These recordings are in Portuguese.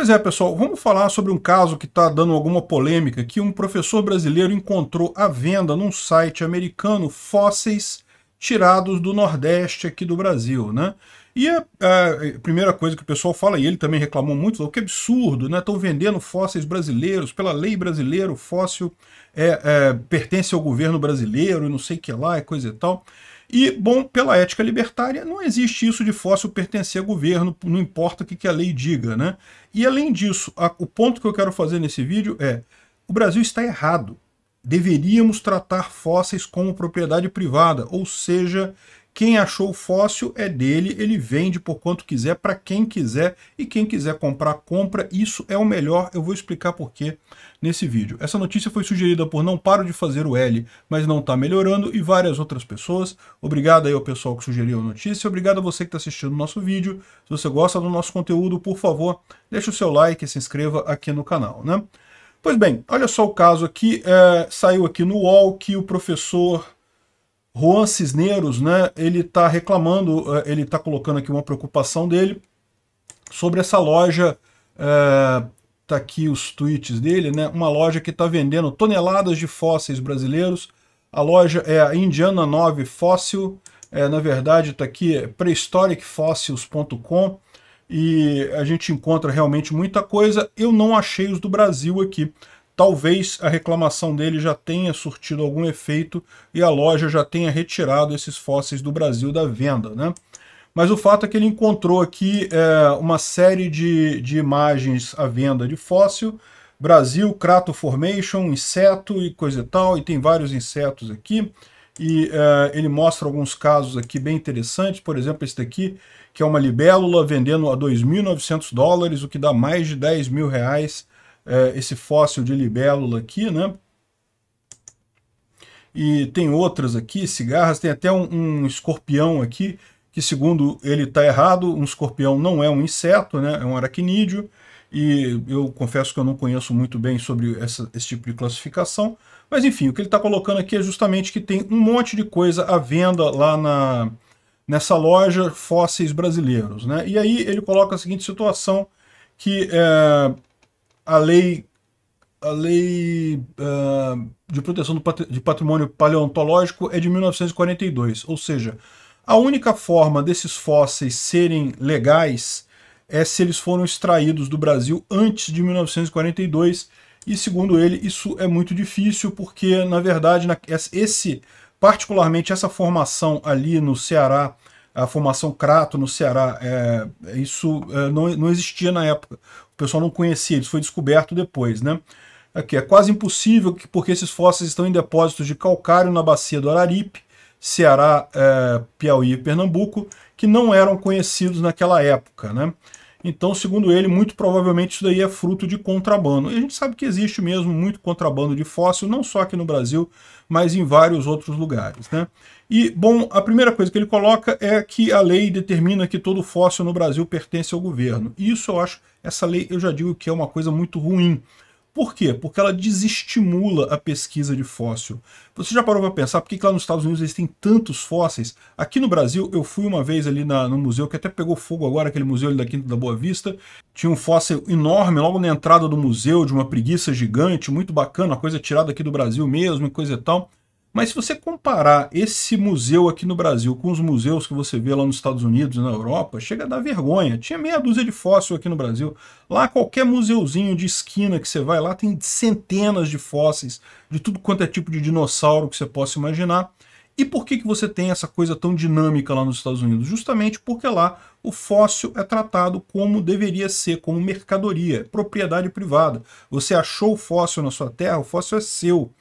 Pois é, pessoal, vamos falar sobre um caso que está dando alguma polêmica, que um professor brasileiro encontrou à venda num site americano fósseis tirados do Nordeste aqui do Brasil, né? E a, é, é, a, primeira coisa que o pessoal fala, e ele também reclamou muito, falou que absurdo, né? Estão vendendo fósseis brasileiros, pela lei brasileira, o fóssil é, é, pertence ao governo brasileiro e não sei o que lá, é coisa e tal. E, bom, pela ética libertária, não existe isso de fóssil pertencer a governo, não importa o que, a lei diga. Né? E, além disso, a, o ponto que eu quero fazer nesse vídeo é o Brasil está errado. Deveríamos tratar fósseis como propriedade privada, ou seja, quem achou o fóssil é dele, ele vende por quanto quiser, para quem quiser, e quem quiser comprar, compra. Isso é o melhor, eu vou explicar por quê nesse vídeo. Essa notícia foi sugerida por Não Paro de Fazer o L, mas não está melhorando, e várias outras pessoas. Obrigado aí ao pessoal que sugeriu a notícia, obrigado a você que está assistindo o nosso vídeo. Se você gosta do nosso conteúdo, por favor, deixe o seu like e se inscreva aqui no canal, né? Pois bem, olha só o caso aqui, é, saiu aqui no UOL que o professor Juan Cisneros, né, ele está reclamando, eh, ele está colocando aqui uma preocupação dele sobre essa loja, está eh, aqui os tweets dele, né, uma loja que está vendendo toneladas de fósseis brasileiros, a loja é a Indiana 9 Fóssil, é, na verdade está aqui é prehistoricfossils.com e a gente encontra realmente muita coisa, eu não achei os do Brasil aqui, Talvez a reclamação dele já tenha surtido algum efeito e a loja já tenha retirado esses fósseis do Brasil da venda, né? Mas o fato é que ele encontrou aqui é, uma série de, de imagens à venda de fóssil, Brasil, Crato Formation, inseto e coisa e tal, e tem vários insetos aqui, e é, ele mostra alguns casos aqui bem interessantes, por exemplo, esse daqui, que é uma libélula vendendo a 2.900 dólares, o que dá mais de 10 mil reais é, esse fóssil de libélula aqui, né? E tem outras aqui, cigarras, tem até um, um escorpião aqui, que segundo ele está errado, um escorpião não é um inseto, né? É um aracnídeo, e eu confesso que eu não conheço muito bem sobre essa, esse tipo de classificação, mas enfim, o que ele está colocando aqui é justamente que tem um monte de coisa à venda lá na, nessa loja Fósseis Brasileiros. Né? E aí ele coloca a seguinte situação, que é, a lei, a lei uh, de proteção do, de patrimônio paleontológico é de 1942, ou seja, a única forma desses fósseis serem legais é se eles foram extraídos do Brasil antes de 1942, e segundo ele, isso é muito difícil, porque, na verdade, na, esse, particularmente essa formação ali no Ceará, a formação Crato no Ceará, é, isso é, não, não existia na época pessoal não conhecia, isso foi descoberto depois, né? Aqui, é quase impossível que, porque esses fósseis estão em depósitos de calcário na bacia do Araripe, Ceará, eh, Piauí e Pernambuco, que não eram conhecidos naquela época, né? Então, segundo ele, muito provavelmente isso daí é fruto de contrabando. E a gente sabe que existe mesmo muito contrabando de fóssil, não só aqui no Brasil, mas em vários outros lugares. Né? E, bom, a primeira coisa que ele coloca é que a lei determina que todo fóssil no Brasil pertence ao governo. E Isso eu acho, essa lei eu já digo que é uma coisa muito ruim por quê? Porque ela desestimula a pesquisa de fóssil. Você já parou para pensar por que lá nos Estados Unidos eles têm tantos fósseis? Aqui no Brasil, eu fui uma vez ali na, no museu, que até pegou fogo agora, aquele museu ali da Quinta da Boa Vista. Tinha um fóssil enorme logo na entrada do museu, de uma preguiça gigante, muito bacana, uma coisa tirada aqui do Brasil mesmo e coisa e tal. Mas se você comparar esse museu aqui no Brasil com os museus que você vê lá nos Estados Unidos e na Europa, chega a dar vergonha. Tinha meia dúzia de fóssil aqui no Brasil. Lá qualquer museuzinho de esquina que você vai lá tem centenas de fósseis de tudo quanto é tipo de dinossauro que você possa imaginar. E por que, que você tem essa coisa tão dinâmica lá nos Estados Unidos? Justamente porque lá o fóssil é tratado como deveria ser, como mercadoria, propriedade privada. Você achou o fóssil na sua terra, o fóssil é seu.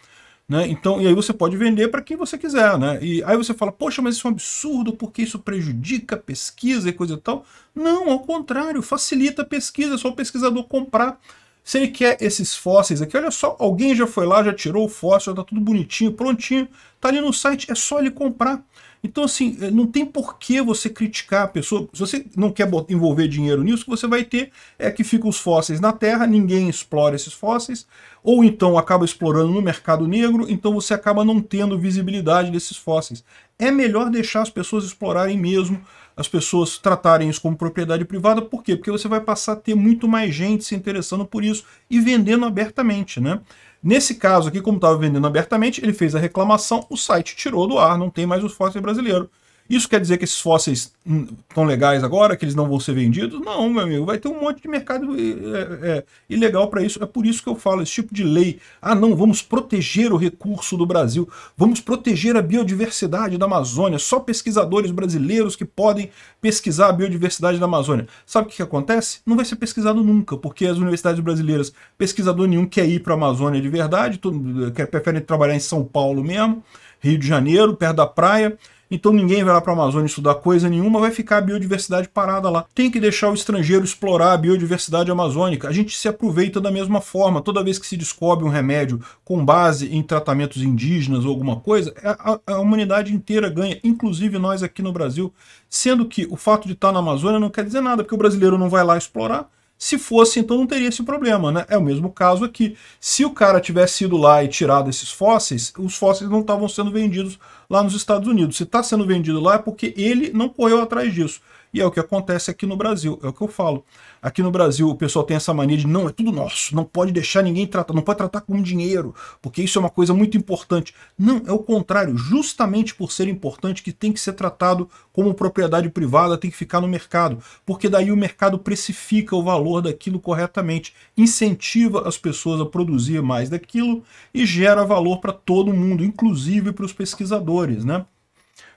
Né? Então, e aí você pode vender para quem você quiser, né? E aí você fala, poxa, mas isso é um absurdo porque isso prejudica a pesquisa e coisa e tal. Não, ao contrário, facilita a pesquisa, é só o pesquisador comprar se ele quer esses fósseis aqui, olha só, alguém já foi lá, já tirou o fóssil, já tá tudo bonitinho, prontinho, tá ali no site, é só ele comprar. Então, assim, eh, não tem por que você criticar a pessoa. Se você não quer envolver dinheiro nisso, o que você vai ter é que ficam os fósseis na Terra, ninguém explora esses fósseis, ou então acaba explorando no mercado negro, então você acaba não tendo visibilidade desses fósseis. É melhor deixar as pessoas explorarem mesmo, as pessoas tratarem isso como propriedade privada, por quê? Porque você vai passar a ter muito mais gente se interessando por isso e vendendo abertamente, né? Nesse caso aqui, como estava vendendo abertamente, ele fez a reclamação, o site tirou do ar, não tem mais o software brasileiro. Isso quer dizer que esses fósseis estão hum, legais agora, que eles não vão ser vendidos? Não, meu amigo, vai ter um monte de mercado é, é, ilegal para isso. É por isso que eu falo esse tipo de lei. Ah, não, vamos proteger o recurso do Brasil, vamos proteger a biodiversidade da Amazônia. Só pesquisadores brasileiros que podem pesquisar a biodiversidade da Amazônia. Sabe o que, que acontece? Não vai ser pesquisado nunca, porque as universidades brasileiras, pesquisador nenhum quer ir para a Amazônia de verdade, todo, quer, prefere trabalhar em São Paulo mesmo, Rio de Janeiro, perto da praia. Então ninguém vai lá para a Amazônia estudar coisa nenhuma, vai ficar a biodiversidade parada lá. Tem que deixar o estrangeiro explorar a biodiversidade amazônica. A gente se aproveita da mesma forma. Toda vez que se descobre um remédio com base em tratamentos indígenas ou alguma coisa, é a, a humanidade inteira ganha, inclusive nós aqui no Brasil. Sendo que o fato de estar na Amazônia não quer dizer nada, porque o brasileiro não vai lá explorar, se fosse, então não teria esse problema, né? É o mesmo caso aqui. Se o cara tivesse ido lá e tirado esses fósseis, os fósseis não estavam sendo vendidos lá nos Estados Unidos. Se está sendo vendido lá é porque ele não correu atrás disso. E é o que acontece aqui no Brasil, é o que eu falo. Aqui no Brasil o pessoal tem essa mania de não, é tudo nosso, não pode deixar ninguém tratar, não pode tratar com dinheiro, porque isso é uma coisa muito importante. Não, é o contrário, justamente por ser importante que tem que ser tratado como propriedade privada, tem que ficar no mercado, porque daí o mercado precifica o valor daquilo corretamente, incentiva as pessoas a produzir mais daquilo e gera valor para todo mundo, inclusive para os pesquisadores, né?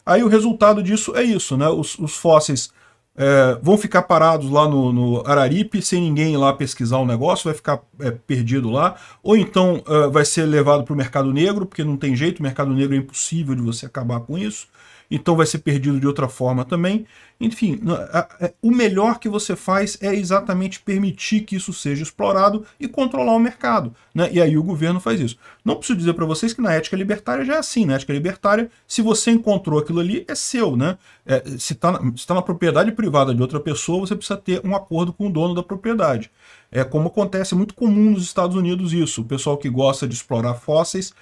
Aí o resultado disso é isso, né? Os, os fósseis é, vão ficar parados lá no, no, Araripe, sem ninguém lá pesquisar o um negócio, vai ficar é, perdido lá, ou então é, vai ser levado para o mercado negro, porque não tem jeito, o mercado negro é impossível de você acabar com isso, então vai ser perdido de outra forma também. Enfim, a, a, é, o melhor que você faz é exatamente permitir que isso seja explorado e controlar o mercado. Né? E aí o governo faz isso. Não preciso dizer para vocês que na ética libertária já é assim. Na né? ética libertária, se você encontrou aquilo ali, é seu. Né? É, se está na, tá na propriedade privada de outra pessoa, você precisa ter um acordo com o dono da propriedade. É como acontece, é muito comum nos Estados Unidos isso. O pessoal que gosta de explorar fósseis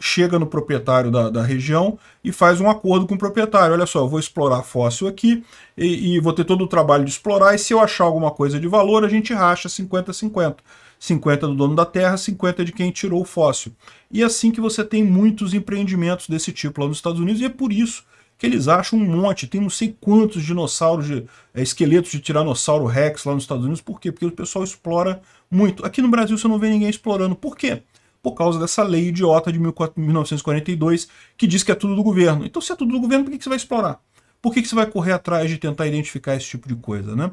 chega no proprietário da, da região e faz um acordo com o proprietário. Olha só, eu vou explorar fóssil aqui e, e vou ter todo o trabalho de explorar e se eu achar alguma coisa de valor, a gente racha 50-50. 50 do dono da terra, 50 de quem tirou o fóssil. E é assim que você tem muitos empreendimentos desse tipo lá nos Estados Unidos, e é por isso que eles acham um monte, tem não sei quantos dinossauros, de, é, esqueletos de tiranossauro rex lá nos Estados Unidos, por quê? Porque o pessoal explora muito. Aqui no Brasil você não vê ninguém explorando, por quê? Por causa dessa lei idiota de 1942 que diz que é tudo do governo. Então se é tudo do governo, por que, que você vai explorar? por que, que você vai correr atrás de tentar identificar esse tipo de coisa? Né?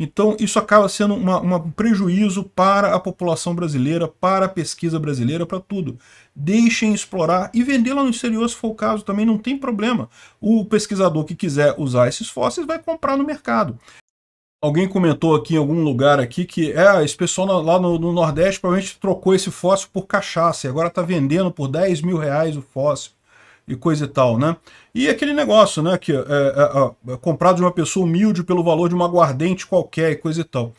Então isso acaba sendo uma, uma, um prejuízo para a população brasileira, para a pesquisa brasileira, para tudo. Deixem explorar e vendê-la no exterior se for o caso, também não tem problema. O pesquisador que quiser usar esses fósseis vai comprar no mercado. Alguém comentou aqui em algum lugar aqui que é, esse pessoal lá no, no Nordeste provavelmente trocou esse fóssil por cachaça e agora está vendendo por 10 mil reais o fóssil e coisa e tal, né? E aquele negócio, né, que é, é, é, é, é comprado de uma pessoa humilde pelo valor de uma aguardente qualquer e coisa e tal.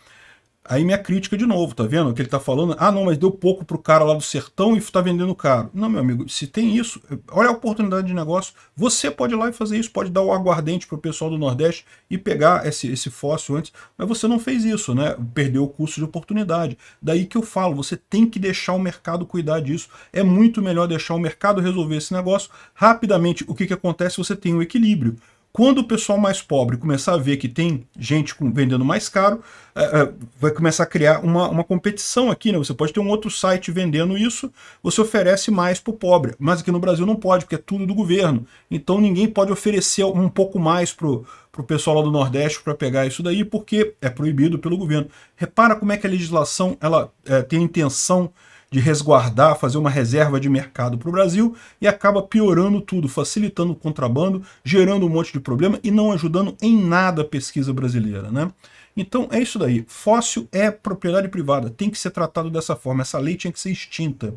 Aí minha crítica de novo, tá vendo? O que ele tá falando, ah não, mas deu pouco pro cara lá do sertão e tá vendendo caro. Não, meu amigo, se tem isso, olha a oportunidade de negócio. Você pode ir lá e fazer isso, pode dar o aguardente pro pessoal do Nordeste e pegar esse, esse fóssil antes, mas você não fez isso, né? Perdeu o custo de oportunidade. Daí que eu falo, você tem que deixar o mercado cuidar disso. É muito melhor deixar o mercado resolver esse negócio. Rapidamente, o que que acontece? Você tem o um equilíbrio quando o pessoal mais pobre começar a ver que tem gente com, vendendo mais caro, é, é, vai começar a criar uma, uma competição aqui, né? Você pode ter um outro site vendendo isso, você oferece mais para o pobre. Mas aqui no Brasil não pode, porque é tudo do governo. Então ninguém pode oferecer um pouco mais para o pessoal lá do Nordeste para pegar isso daí, porque é proibido pelo governo. Repara como é que a legislação ela é, tem a intenção de resguardar, fazer uma reserva de mercado para o Brasil e acaba piorando tudo, facilitando o contrabando, gerando um monte de problema e não ajudando em nada a pesquisa brasileira, né? Então é isso daí. Fóssil é propriedade privada, tem que ser tratado dessa forma. Essa lei tinha que ser extinta.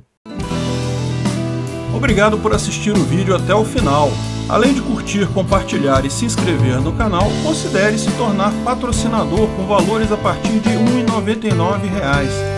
Obrigado por assistir o vídeo até o final. Além de curtir, compartilhar e se inscrever no canal, considere se tornar patrocinador com valores a partir de R$ 1,99